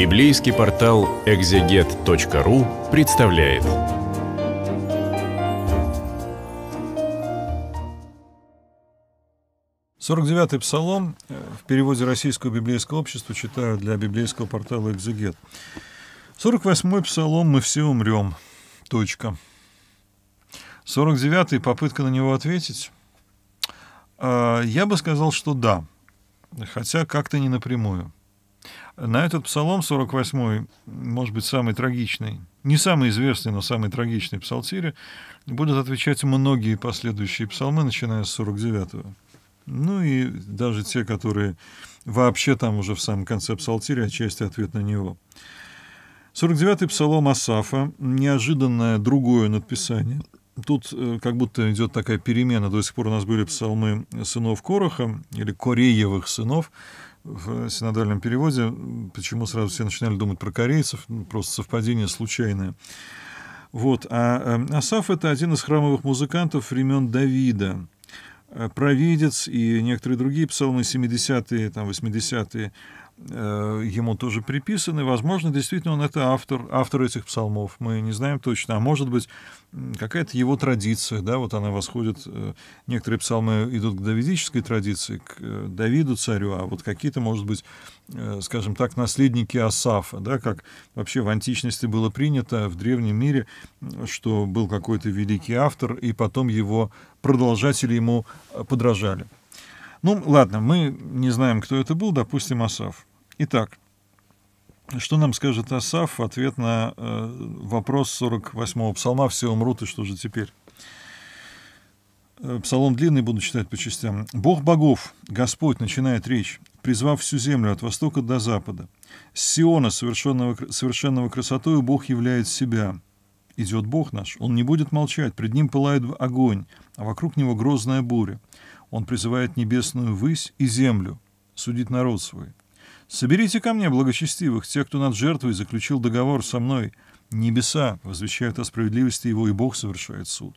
Библейский портал экзегет.ру представляет. Сорок девятый псалом э, в переводе Российского библейского общества читаю для библейского портала «Экзегет». Сорок восьмой псалом «Мы все умрем». Точка. Сорок девятый попытка на него ответить. А, я бы сказал, что да, хотя как-то не напрямую. На этот псалом 48, может быть, самый трагичный, не самый известный, но самый трагичный псалтире, будут отвечать многие последующие псалмы, начиная с 49-го. Ну и даже те, которые вообще там уже в самом конце псалтиря, отчасти ответ на него. 49-й псалом Асафа, неожиданное другое надписание. Тут э, как будто идет такая перемена. До сих пор у нас были псалмы сынов Короха или Кореевых сынов, в синодальном переводе, почему сразу все начинали думать про корейцев, ну, просто совпадение случайное. Вот. А э, Асаф — это один из храмовых музыкантов времен Давида. Э, провидец и некоторые другие псалмы 70-е, там, 80-е Э, ему тоже приписаны. Возможно, действительно он это автор, автор этих псалмов. Мы не знаем точно. А может быть, какая-то его традиция, да, вот она восходит. Э, некоторые псалмы идут к давидической традиции, к э, Давиду царю, а вот какие-то, может быть, скажем так, наследники Асафа, да, как вообще в античности было принято в древнем мире, что был какой-то великий автор, и потом его продолжатели ему подражали. Ну, ладно, мы не знаем, кто это был, допустим, Асав. Итак, что нам скажет Асав в ответ на э, вопрос 48-го псалма «Все умрут, и что же теперь?» э, Псалом длинный, буду читать по частям. «Бог богов, Господь, начинает речь, призвав всю землю от востока до запада. С Сиона, совершенного, совершенного красотою, Бог являет себя. Идет Бог наш, Он не будет молчать, пред Ним пылает огонь, а вокруг Него грозная буря. Он призывает небесную высь и землю судить народ свой». «Соберите ко мне благочестивых, тех, кто над жертвой заключил договор со мной. Небеса возвещают о справедливости его, и Бог совершает суд».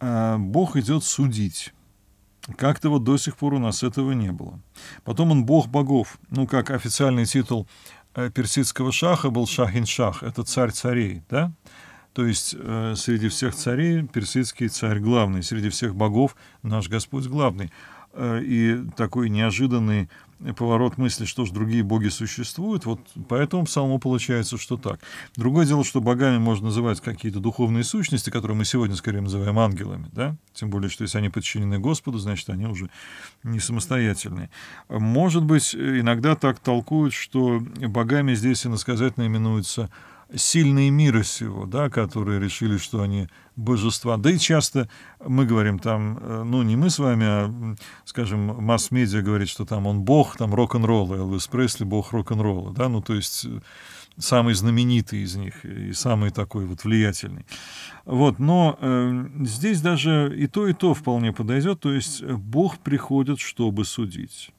А Бог идет судить. Как-то вот до сих пор у нас этого не было. Потом он бог богов, ну, как официальный титул э, персидского шаха был шахин-шах, это царь царей, да? То есть э, среди всех царей персидский царь главный, среди всех богов наш Господь главный. Э, и такой неожиданный поворот мысли, что же другие боги существуют. Вот поэтому псалму получается, что так. Другое дело, что богами можно называть какие-то духовные сущности, которые мы сегодня скорее называем ангелами, да? Тем более, что если они подчинены Господу, значит, они уже не самостоятельные. Может быть, иногда так толкуют, что богами здесь иносказательно именуются сильные мира сего, да, которые решили, что они божества. Да и часто мы говорим там, э, ну, не мы с вами, а, скажем, масс-медиа говорит, что там он бог, там рок-н-ролла, Элвис Пресли бог рок-н-ролла, да, ну, то есть э, самый знаменитый из них и самый такой вот влиятельный. Вот, но э, здесь даже и то, и то вполне подойдет, то есть э, Бог приходит, чтобы судить.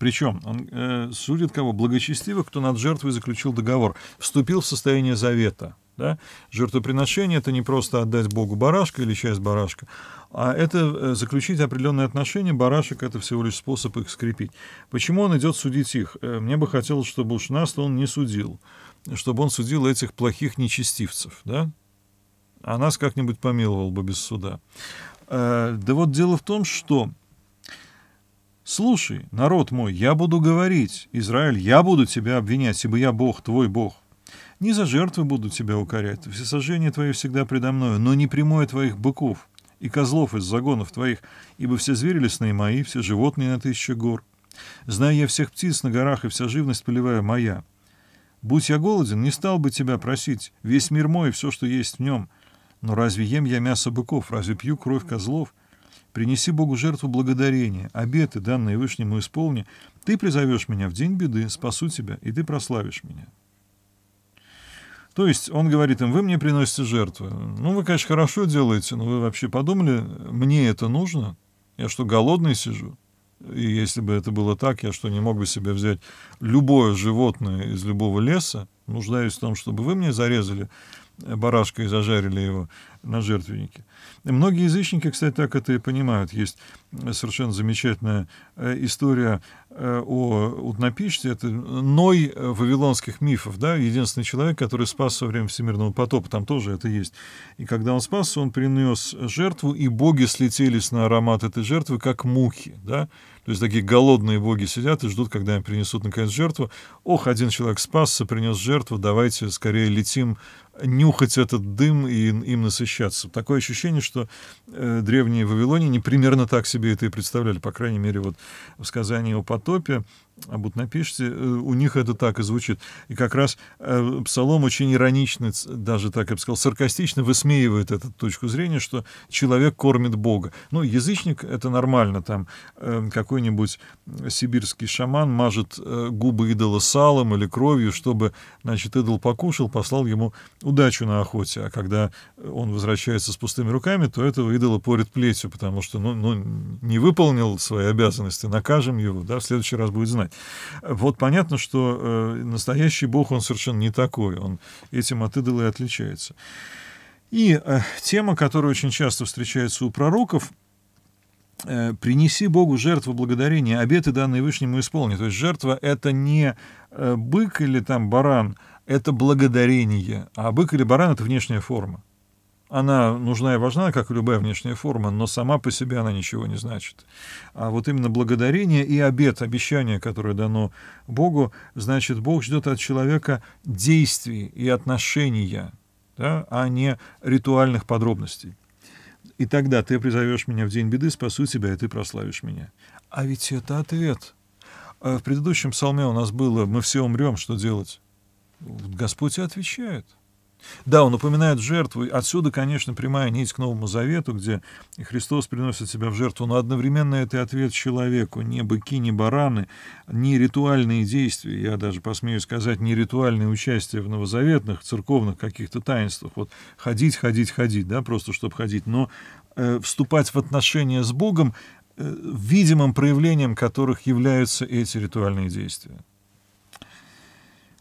Причем он э, судит кого? Благочестивых, кто над жертвой заключил договор, вступил в состояние завета. Да? Жертвоприношение — это не просто отдать Богу барашка или часть барашка, а это э, заключить определенные отношения. Барашек — это всего лишь способ их скрепить. Почему он идет судить их? Э, мне бы хотелось, чтобы уж нас он не судил, чтобы он судил этих плохих нечестивцев. Да? А нас как-нибудь помиловал бы без суда. Э, да вот дело в том, что «Слушай, народ мой, я буду говорить, Израиль, я буду тебя обвинять, ибо я Бог, твой Бог. Не за жертвы буду тебя укорять, всесожжение твое всегда предо мною, но не прямое твоих быков и козлов из загонов твоих, ибо все звери лесные мои, все животные на тысячу гор. Знаю я всех птиц на горах, и вся живность полевая моя. Будь я голоден, не стал бы тебя просить, весь мир мой и все, что есть в нем. Но разве ем я мясо быков, разве пью кровь козлов?» Принеси Богу жертву благодарения, обеты, данные Вышнему, исполни. Ты призовешь меня в день беды, спасу тебя, и ты прославишь меня». То есть он говорит им, вы мне приносите жертвы. Ну, вы, конечно, хорошо делаете, но вы вообще подумали, мне это нужно? Я что, голодный сижу? И если бы это было так, я что, не мог бы себе взять любое животное из любого леса? Нуждаюсь в том, чтобы вы мне зарезали барашка и зажарили его на жертвеннике. Многие язычники, кстати, так это и понимают. Есть совершенно замечательная э, история э, о утнопищце. Это Ной э, вавилонских мифов, да, единственный человек, который спас во время всемирного потопа. Там тоже это есть. И когда он спасся, он принес жертву, и боги слетелись на аромат этой жертвы, как мухи, да. То есть такие голодные боги сидят и ждут, когда им принесут наконец жертву. Ох, один человек спасся, принес жертву, давайте скорее летим нюхать этот дым и им насыщаться. Такое ощущение, что э, древние вавилоняне примерно так себе это и представляли, по крайней мере, вот в сказании о потопе а вот напишите, э, у них это так и звучит. И как раз э, Псалом очень иронично, даже так я бы сказал, саркастично высмеивает эту точку зрения, что человек кормит Бога. Ну, язычник — это нормально, там э, какой-нибудь сибирский шаман мажет губы идола салом или кровью, чтобы, значит, идол покушал, послал ему удачу на охоте. А когда он возвращается с пустыми руками, то этого идола порит плетью, потому что, ну, ну не выполнил свои обязанности, накажем его, да, в следующий раз будет знать понимать. Вот понятно, что э, настоящий Бог, он совершенно не такой, он этим от идола и отличается. И э, тема, которая очень часто встречается у пророков, э, «принеси Богу жертву благодарения, обеты данные Вышнему исполни». То есть жертва — это не э, бык или там баран, это благодарение, а бык или баран — это внешняя форма она нужна и важна, как и любая внешняя форма, но сама по себе она ничего не значит. А вот именно благодарение и обет, обещание, которое дано Богу, значит, Бог ждет от человека действий и отношения, да, а не ритуальных подробностей. И тогда ты призовешь меня в день беды, спасу тебя, и ты прославишь меня. А ведь это ответ. А в предыдущем псалме у нас было «Мы все умрем, что делать?» Господь и отвечает – да, он упоминает жертву. Отсюда, конечно, прямая нить к Новому Завету, где Христос приносит себя в жертву, но одновременно это и ответ человеку. Не быки, не бараны, не ритуальные действия, я даже посмею сказать, не ритуальное участие в новозаветных, церковных каких-то таинствах. Вот ходить, ходить, ходить, да, просто чтобы ходить. Но э, вступать в отношения с Богом, э, видимым проявлением которых являются эти ритуальные действия.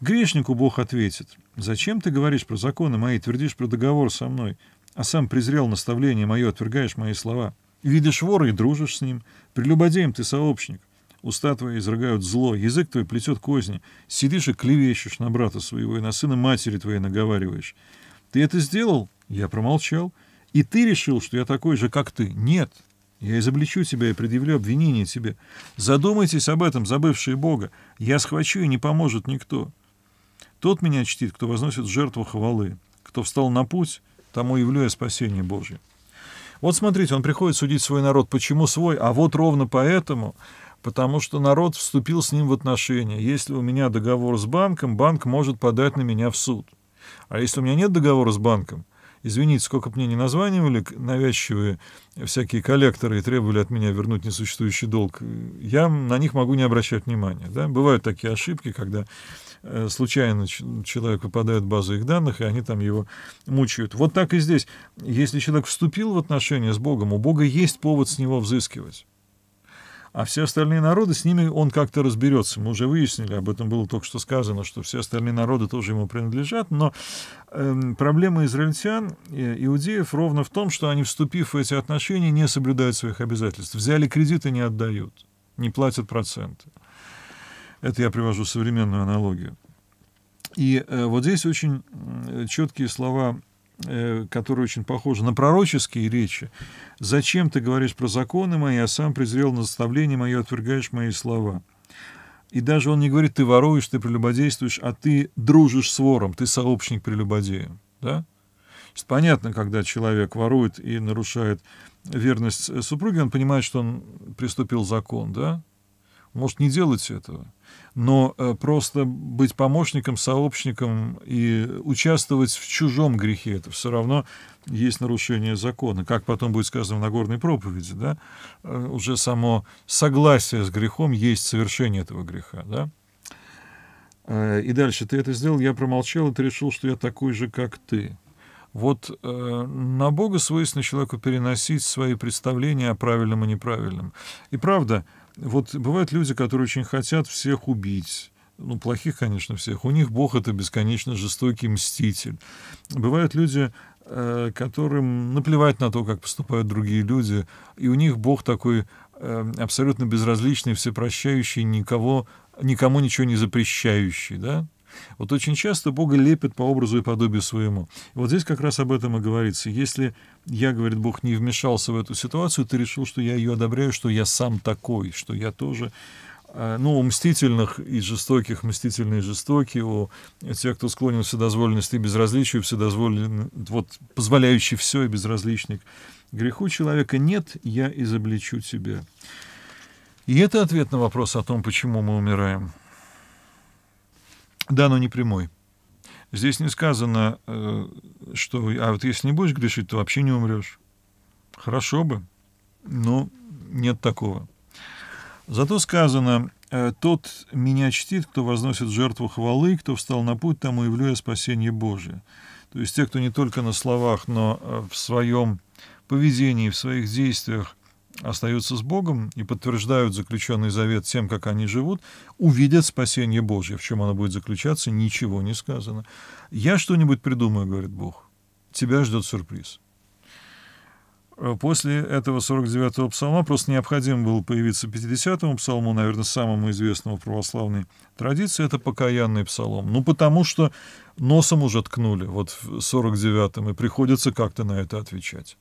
Грешнику Бог ответит – Зачем ты говоришь про законы мои, твердишь про договор со мной, а сам презрел наставление мое, отвергаешь мои слова? Видишь вора и дружишь с ним, прелюбодеем ты сообщник. Уста твои изрыгают зло, язык твой плетет козни. Сидишь и клевещешь на брата своего и на сына матери твоей наговариваешь. Ты это сделал? Я промолчал. И ты решил, что я такой же, как ты? Нет. Я изобличу тебя и предъявлю обвинение тебе. Задумайтесь об этом, забывшие Бога. Я схвачу, и не поможет никто. Тот меня чтит, кто возносит жертву хвалы, кто встал на путь, тому явлю я спасение Божье. Вот смотрите, он приходит судить свой народ. Почему свой? А вот ровно поэтому, потому что народ вступил с ним в отношения. Если у меня договор с банком, банк может подать на меня в суд. А если у меня нет договора с банком, Извините, сколько бы мне не названивали навязчивые всякие коллекторы и требовали от меня вернуть несуществующий долг, э, я на них могу не обращать внимания. Да? Бывают такие ошибки, когда э, случайно человек попадает в базу их данных, и они там его мучают. Вот так и здесь. Если человек вступил в отношения с Богом, у Бога есть повод с него взыскивать. А все остальные народы, с ними он как-то разберется. Мы уже выяснили, об этом было только что сказано, что все остальные народы тоже ему принадлежат. Но эм, проблема израильтян, иудеев, ровно в том, что они, вступив в эти отношения, не соблюдают своих обязательств. Взяли кредиты, не отдают, не платят проценты. Это я привожу современную аналогию. И э, вот здесь очень э, четкие слова Э, которые очень похожи на пророческие речи. «Зачем ты говоришь про законы мои, а сам презрел на заставление мое, отвергаешь мои слова?» И даже он не говорит, ты воруешь, ты прелюбодействуешь, а ты дружишь с вором, ты сообщник прелюбодея. Да? Есть, понятно, когда человек ворует и нарушает верность супруги, он понимает, что он приступил закон, да? Может, не делать этого, но э, просто быть помощником, сообщником и участвовать в чужом грехе, это все равно есть нарушение закона. Как потом будет сказано в Нагорной проповеди, да? Э, уже само согласие с грехом есть совершение этого греха. Да? Э, и дальше, ты это сделал, я промолчал, и ты решил, что я такой же, как ты. Вот э, на Бога свойственно человеку переносить свои представления о правильном и неправильном. И правда, вот бывают люди, которые очень хотят всех убить, ну, плохих, конечно, всех. У них Бог — это бесконечно жестокий мститель. Бывают люди, э, которым наплевать на то, как поступают другие люди, и у них Бог такой э, абсолютно безразличный, всепрощающий, никого, никому ничего не запрещающий, да? Вот очень часто Бога лепит по образу и подобию своему. И вот здесь как раз об этом и говорится. Если я, говорит Бог, не вмешался в эту ситуацию, ты решил, что я ее одобряю, что я сам такой, что я тоже э, ну, у мстительных и жестоких, мстительные и жестокие, у тех, кто склонен вседозволенности и безразличию, вседозволен, вот, позволяющий все и безразличник. Греху человека нет, я изобличу тебя. И это ответ на вопрос о том, почему мы умираем. Да, но не прямой. Здесь не сказано, э, что а вот если не будешь грешить, то вообще не умрешь. Хорошо бы, но нет такого. Зато сказано, э, тот меня чтит, кто возносит жертву хвалы, кто встал на путь, тому явлю я спасение Божие. То есть те, кто не только на словах, но э, в своем поведении, в своих действиях остаются с Богом и подтверждают заключенный завет тем, как они живут, увидят спасение Божье. В чем оно будет заключаться, ничего не сказано. «Я что-нибудь придумаю», — говорит Бог. «Тебя ждет сюрприз». Э, после этого 49-го псалма просто необходимо было появиться 50-му псалму, наверное, самому известному православной традиции, это покаянный псалом. Ну, потому что носом уже ткнули вот в 49-м, и приходится как-то на это отвечать.